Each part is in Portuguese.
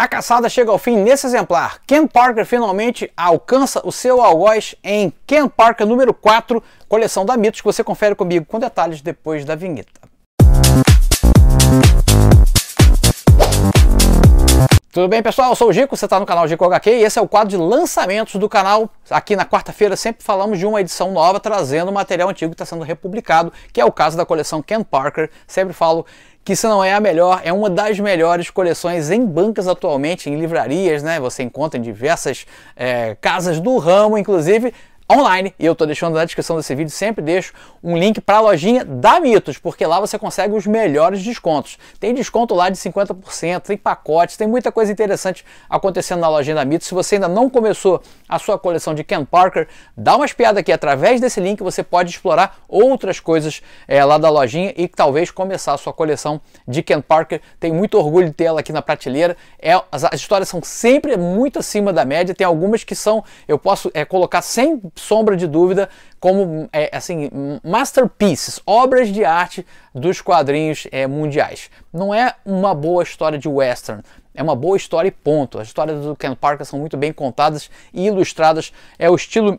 A caçada chega ao fim nesse exemplar. Ken Parker finalmente alcança o seu algoz em Ken Parker número 4, coleção da Mitos, que você confere comigo com detalhes depois da vinheta. Tudo bem, pessoal? Eu sou o Gico, você está no canal Gico HQ e esse é o quadro de lançamentos do canal. Aqui na quarta-feira sempre falamos de uma edição nova trazendo material antigo que está sendo republicado, que é o caso da coleção Ken Parker. Sempre falo que se não é a melhor, é uma das melhores coleções em bancas atualmente, em livrarias, né? Você encontra em diversas é, casas do ramo, inclusive online e eu estou deixando na descrição desse vídeo, sempre deixo um link para a lojinha da Mitos, porque lá você consegue os melhores descontos. Tem desconto lá de 50%, tem pacotes, tem muita coisa interessante acontecendo na lojinha da Mitos. Se você ainda não começou a sua coleção de Ken Parker, dá uma espiada aqui através desse link, você pode explorar outras coisas é, lá da lojinha e talvez começar a sua coleção de Ken Parker. Tenho muito orgulho de ter ela aqui na prateleira. É, as, as, histórias são sempre muito acima da média, tem algumas que são, eu posso é, colocar 100 sombra de dúvida como é, assim masterpieces, obras de arte dos quadrinhos é, mundiais. Não é uma boa história de western, é uma boa história e ponto. As histórias do Ken Parker são muito bem contadas e ilustradas. É o estilo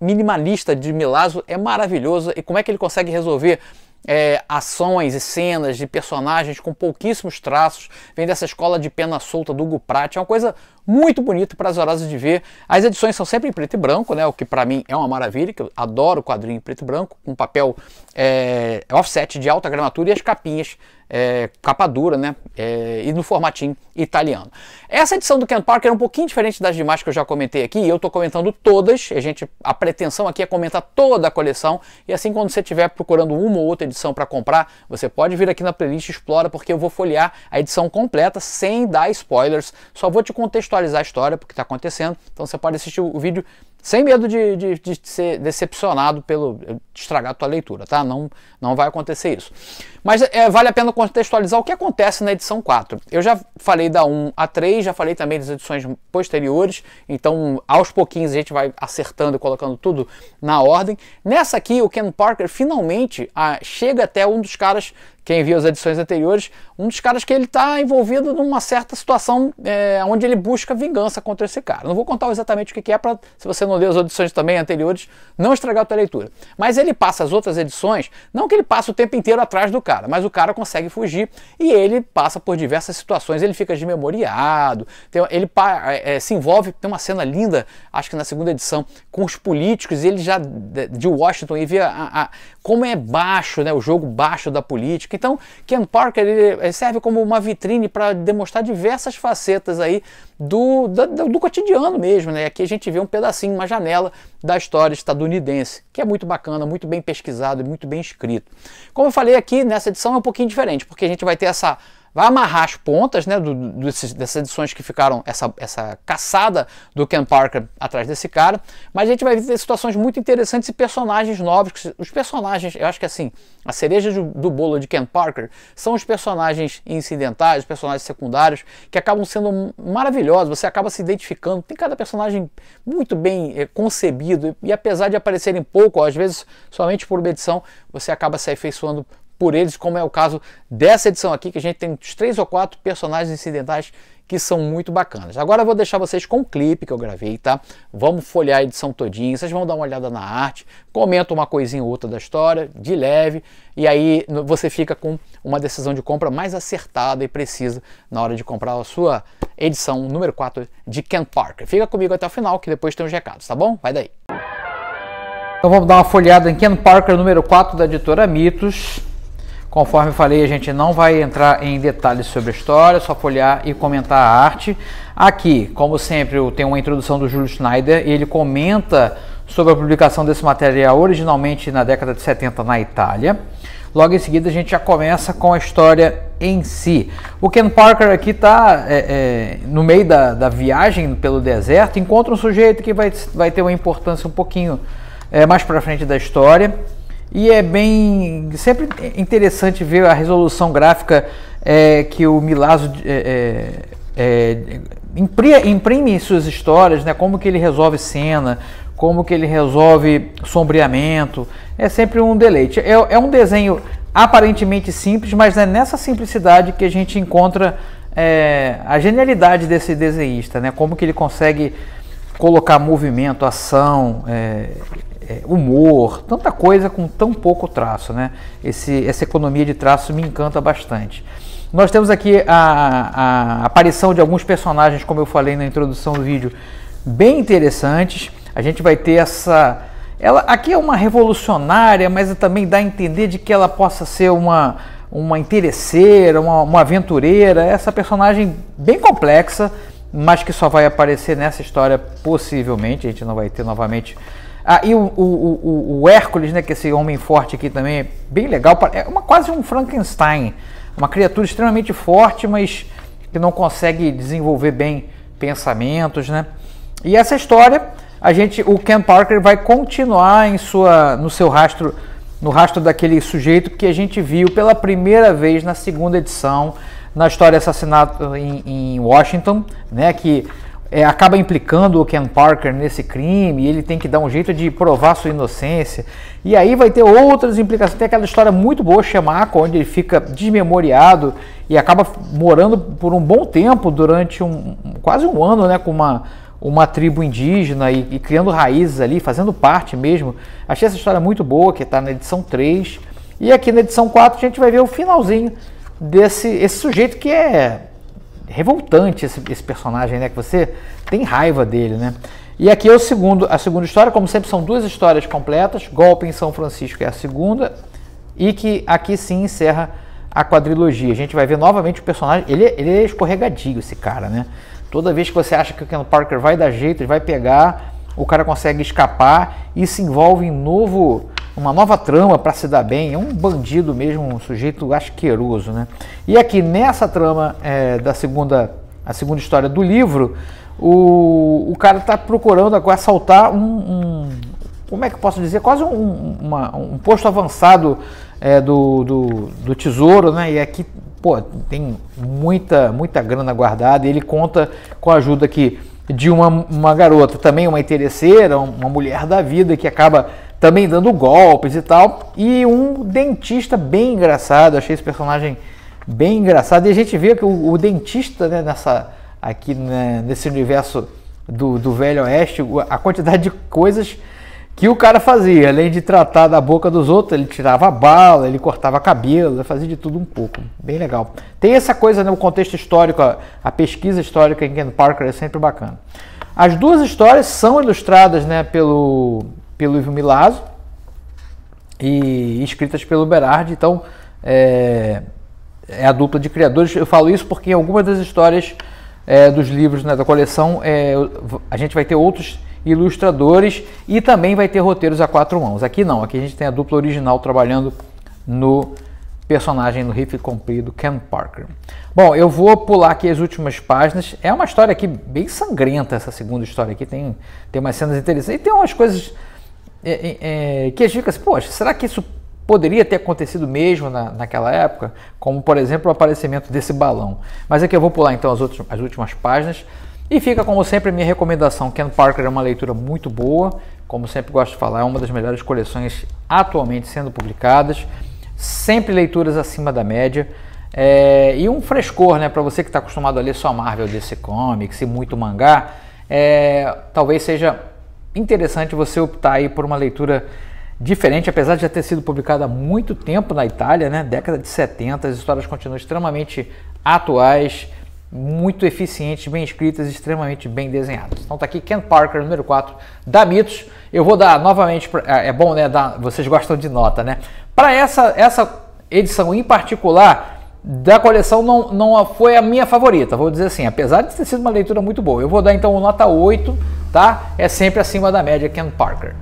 minimalista de Milazzo é maravilhoso e como é que ele consegue resolver é, ações e cenas de personagens com pouquíssimos traços, vem dessa escola de pena solta do Hugo Pratt, é uma coisa muito bonita e prazerosa de ver. As edições são sempre em preto e branco, né, o que para mim é uma maravilha, que eu adoro quadrinho em preto e branco, com papel é, offset de alta gramatura e as capinhas é, capa dura, né? É, e no formatinho italiano. Essa edição do Ken Parker é um pouquinho diferente das demais que eu já comentei aqui, eu estou comentando todas, a gente, a pretensão aqui é comentar toda a coleção, e assim quando você estiver procurando uma ou outra edição para comprar, você pode vir aqui na playlist Explora, porque eu vou folhear a edição completa, sem dar spoilers, só vou te contextualizar a história, porque está acontecendo, então você pode assistir o vídeo sem medo de, de, de ser decepcionado pelo. De estragar a tua leitura, tá? Não, não vai acontecer isso. Mas é, vale a pena contextualizar o que acontece na edição 4. Eu já falei da 1 a 3, já falei também das edições posteriores, então aos pouquinhos a gente vai acertando e colocando tudo na ordem. Nessa aqui, o Ken Parker finalmente ah, chega até um dos caras quem viu as edições anteriores, um dos caras que ele está envolvido numa certa situação é, onde ele busca vingança contra esse cara. Não vou contar exatamente o que, é para, se você não leu as edições também anteriores, não estragar a tua leitura. Mas ele passa as outras edições, não que ele passe o tempo inteiro atrás do cara, mas o cara consegue fugir e ele passa por diversas situações, ele fica desmemoriado, tem, ele é, é, se envolve, tem uma cena linda, acho que na segunda edição, com os políticos, ele já de Washington e via a, a, como é baixo, né, o jogo baixo da política. Então, Ken Parker ele eh, serve como uma vitrine para demonstrar diversas facetas aí do, do, do cotidiano mesmo. Né? Aqui a gente vê um pedacinho, uma janela da história estadunidense, que é muito bacana, muito bem pesquisado e muito bem escrito. Como eu falei aqui, nessa edição é um pouquinho diferente, porque a gente vai ter essa vai amarrar as pontas né, do, do, dessas edições que ficaram essa, essa caçada do Ken Parker atrás desse cara, mas a gente vai ver situações muito interessantes e personagens novos. Os personagens, eu acho que assim, a cereja do, do bolo de Ken Parker são os personagens incidentais, os personagens secundários, que acabam sendo maravilhosos, você acaba se identificando, tem cada personagem muito bem é, concebido, e, e apesar de aparecerem pouco, às vezes somente por uma edição, você acaba se afeiçoando por eles, como é o caso dessa edição aqui, que a gente tem uns três ou quatro personagens incidentais que são muito bacanas. Agora eu vou deixar vocês com o um clipe que eu gravei, tá? Vamos folhear a edição todinha, vocês vão dar uma olhada na arte, comenta uma coisinha ou outra da história, de leve, e aí você fica com uma decisão de compra mais acertada e precisa na hora de comprar a sua edição número 4 de Ken Parker. Fica comigo até o final, que depois tem os recados, tá bom? Vai daí! Então vamos dar uma folhada em Ken Parker número 4 da editora Mitos. Conforme falei, a gente não vai entrar em detalhes sobre a história, só folhear e comentar a arte. Aqui, como sempre, tem uma introdução do Júlio Schneider e ele comenta sobre a publicação desse material originalmente na década de 70 na Itália. Logo em seguida, a gente já começa com a história em si. O Ken Parker aqui está é, é, no meio da, da, viagem pelo deserto, encontra um sujeito que vai, vai ter uma importância um pouquinho é, mais para frente da história e é bem sempre interessante ver a resolução gráfica é, que o Milazzo é, é, é imprime, imprime em suas histórias, né? Como que ele resolve cena, como que ele resolve sombreamento. É sempre um deleite. É, é um desenho aparentemente simples, mas é nessa simplicidade que a gente encontra é, a genialidade desse desenhista, né? Como que ele consegue colocar movimento, ação, é, é, humor, tanta coisa com tão pouco traço, né? Esse, essa economia de traço me encanta bastante. Nós temos aqui a, a aparição de alguns personagens, como eu falei na introdução do vídeo, bem interessantes. A gente vai ter essa. Ela aqui é uma revolucionária, mas é também dá a entender de que ela possa ser uma, uma interesseira, uma, uma aventureira. Essa personagem bem complexa, mas que só vai aparecer nessa história possivelmente. A gente não vai ter novamente ah, o, o, o, o, Hércules, né, que é esse homem forte aqui também, é bem legal. É uma, quase um Frankenstein. Uma criatura extremamente forte, mas que não consegue desenvolver bem pensamentos, né? E essa história, a gente, o Ken Parker vai continuar em sua, no seu rastro, no rastro daquele sujeito que a gente viu pela primeira vez na segunda edição na história assassinato em, em Washington, né? Que é, acaba implicando o Ken Parker nesse crime, ele tem que dar um jeito de provar sua inocência. E aí vai ter outras implicações. Tem aquela história muito boa, Chemaco, onde ele fica desmemoriado e acaba morando por um bom tempo, durante um, quase um ano, né, com uma, uma tribo indígena e, e criando raízes ali, fazendo parte mesmo. Achei essa história muito boa, que está na edição 3. E aqui na edição 4 a gente vai ver o finalzinho desse esse sujeito que é revoltante esse, esse, personagem, né? Que você tem raiva dele, né? E aqui é o segundo, a segunda história, como sempre, são duas histórias completas. Golpe em São Francisco é a segunda, e que aqui sim encerra a quadrilogia. A gente vai ver novamente o personagem. Ele, é, ele é escorregadio, esse cara, né? Toda vez que você acha que o Ken Parker vai dar jeito, ele vai pegar, o cara consegue escapar e se envolve em novo uma nova trama para se dar bem, é um bandido mesmo, um sujeito asqueroso, né? E aqui nessa trama é, da segunda, a segunda história do livro, o, o cara está procurando assaltar um, um, como é que eu posso dizer, quase um, uma, um posto avançado é, do, do, do tesouro, né? E aqui, pô, tem muita, muita grana guardada e ele conta com a ajuda aqui de uma, uma garota, também uma interesseira, uma mulher da vida que acaba também dando golpes e tal. E um dentista bem engraçado, achei esse personagem bem engraçado. E a gente vê que o, o dentista, né, nessa, aqui né, nesse universo do, do Velho Oeste, a quantidade de coisas que o cara fazia, além de tratar da boca dos outros, ele tirava a bala, ele cortava cabelo, ele fazia de tudo um pouco. Bem legal. Tem essa coisa no né, contexto histórico, a, a, pesquisa histórica em Ken Parker é sempre bacana. As duas histórias são ilustradas né, pelo pelo Ivo Milazzo e escritas pelo Berardi. Então, é, é, a dupla de criadores. Eu falo isso porque em algumas das histórias é, dos livros né, da coleção é, a gente vai ter outros ilustradores e também vai ter roteiros a quatro mãos. Aqui não, aqui a gente tem a dupla original trabalhando no personagem no rifle comprido Ken Parker. Bom, eu vou pular aqui as últimas páginas. É uma história aqui bem sangrenta essa segunda história aqui, tem, tem umas cenas interessantes e tem umas coisas é, é, é, que a gente fica assim, poxa, será que isso poderia ter acontecido mesmo na, naquela época? Como, por exemplo, o aparecimento desse balão. Mas aqui eu vou pular então as, outras, as últimas páginas. E fica, como sempre, minha recomendação. Ken Parker é uma leitura muito boa, como sempre gosto de falar, é uma das melhores coleções atualmente sendo publicadas. Sempre leituras acima da média. É, e um frescor, né? Para você que está acostumado a ler só Marvel, DC Comics e muito mangá, é, talvez seja interessante você optar aí por uma leitura diferente, apesar de já ter sido publicada há muito tempo na Itália, né? década de 70, as histórias continuam extremamente atuais, muito eficientes, bem escritas, extremamente bem desenhadas. Então tá aqui Ken Parker, número 4, da Mitos. Eu vou dar novamente, é, é bom, né, dar, vocês gostam de nota, né? Para essa, essa edição em particular, da coleção não, não foi a minha favorita, vou dizer assim, apesar de ter sido uma leitura muito boa. Eu vou dar então nota 8, tá? É sempre acima da média Ken Parker.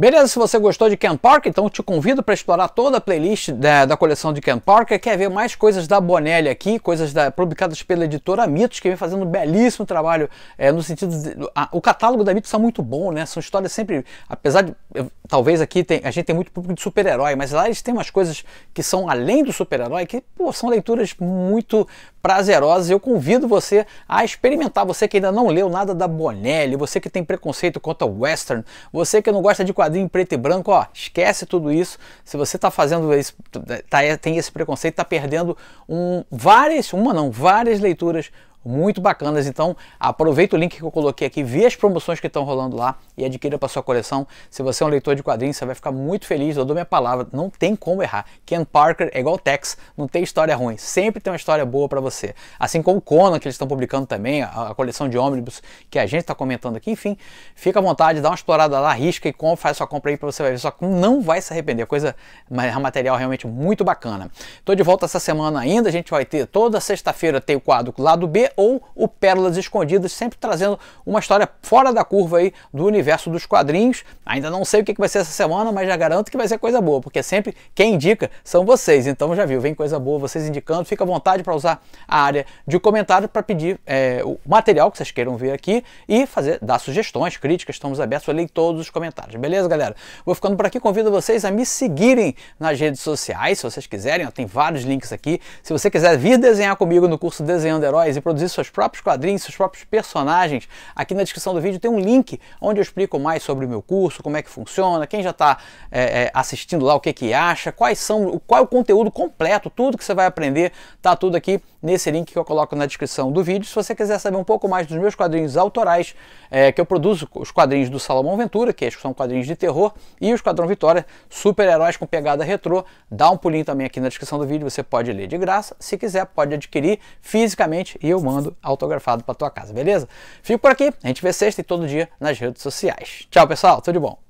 Beleza, se você gostou de Ken Parker, então te convido para explorar toda a playlist da, da, coleção de Ken Parker. Quer ver mais coisas da Bonelli aqui, coisas da, publicadas pela editora Mitos, que vem fazendo um belíssimo trabalho é, no sentido... De, a, o catálogo da Mitos é muito bom, né? São histórias sempre... Apesar de... Eu, talvez aqui tem, a gente tem muito público de super-herói, mas lá eles têm umas coisas que são além do super-herói, que pô, são leituras muito, prazerosas. Eu convido você a experimentar. Você que ainda não leu nada da Bonelli, você que tem preconceito contra o western, você que não gosta de quadrinho preto e branco, ó, esquece tudo isso. Se você está fazendo isso, tá, tá, tem esse preconceito, está perdendo um, várias, uma não, várias leituras muito bacanas. Então aproveita o link que eu coloquei aqui, vê as promoções que estão rolando lá e adquira para sua coleção. Se você é um leitor de quadrinhos, você vai ficar muito feliz. Eu dou minha palavra, não tem como errar. Ken Parker é igual Tex, não tem história ruim, sempre tem uma história boa para você. Assim como Conan que eles estão publicando também, a, coleção de ônibus que a gente está comentando aqui. Enfim, fica à vontade, dá uma explorada lá, risca e compra, faz sua compra aí para você ver. Só que não vai se arrepender. Coisa, é material realmente muito bacana. Estou de volta essa semana ainda. A gente vai ter toda sexta-feira tem o quadro Lado B ou o Pérolas Escondidas, sempre trazendo uma história fora da curva aí do universo dos quadrinhos. Ainda não sei o que vai ser essa semana, mas já garanto que vai ser coisa boa, porque sempre quem indica são vocês. Então já viu, vem coisa boa, vocês indicando. Fica à vontade para usar a área de comentário para pedir é, o material que vocês queiram ver aqui e fazer, dar sugestões, críticas. Estamos abertos, a ler todos os comentários. Beleza, galera? Vou ficando por aqui. Convido vocês a me seguirem nas redes sociais, se vocês quiserem. Ó, tem vários links aqui. Se você quiser vir desenhar comigo no curso Desenhando Heróis e produzir produzir seus próprios quadrinhos, seus próprios personagens, aqui na descrição do vídeo tem um link onde eu explico mais sobre o meu curso, como é que funciona, quem já está é, é, assistindo lá, o que que acha, quais são, qual é o conteúdo completo, tudo que você vai aprender, tá tudo aqui nesse link que eu coloco na descrição do vídeo. Se você quiser saber um pouco mais dos meus quadrinhos autorais, é, que eu produzo os quadrinhos do Salomão Ventura, que são quadrinhos de terror, e o Esquadrão Vitória, super-heróis com pegada retrô, dá um pulinho também aqui na descrição do vídeo, você pode ler de graça, se quiser pode adquirir fisicamente e eu mando autografado para tua casa, beleza? Fico por aqui, a gente vê sexta e todo dia nas redes sociais. Tchau, pessoal, tudo de bom.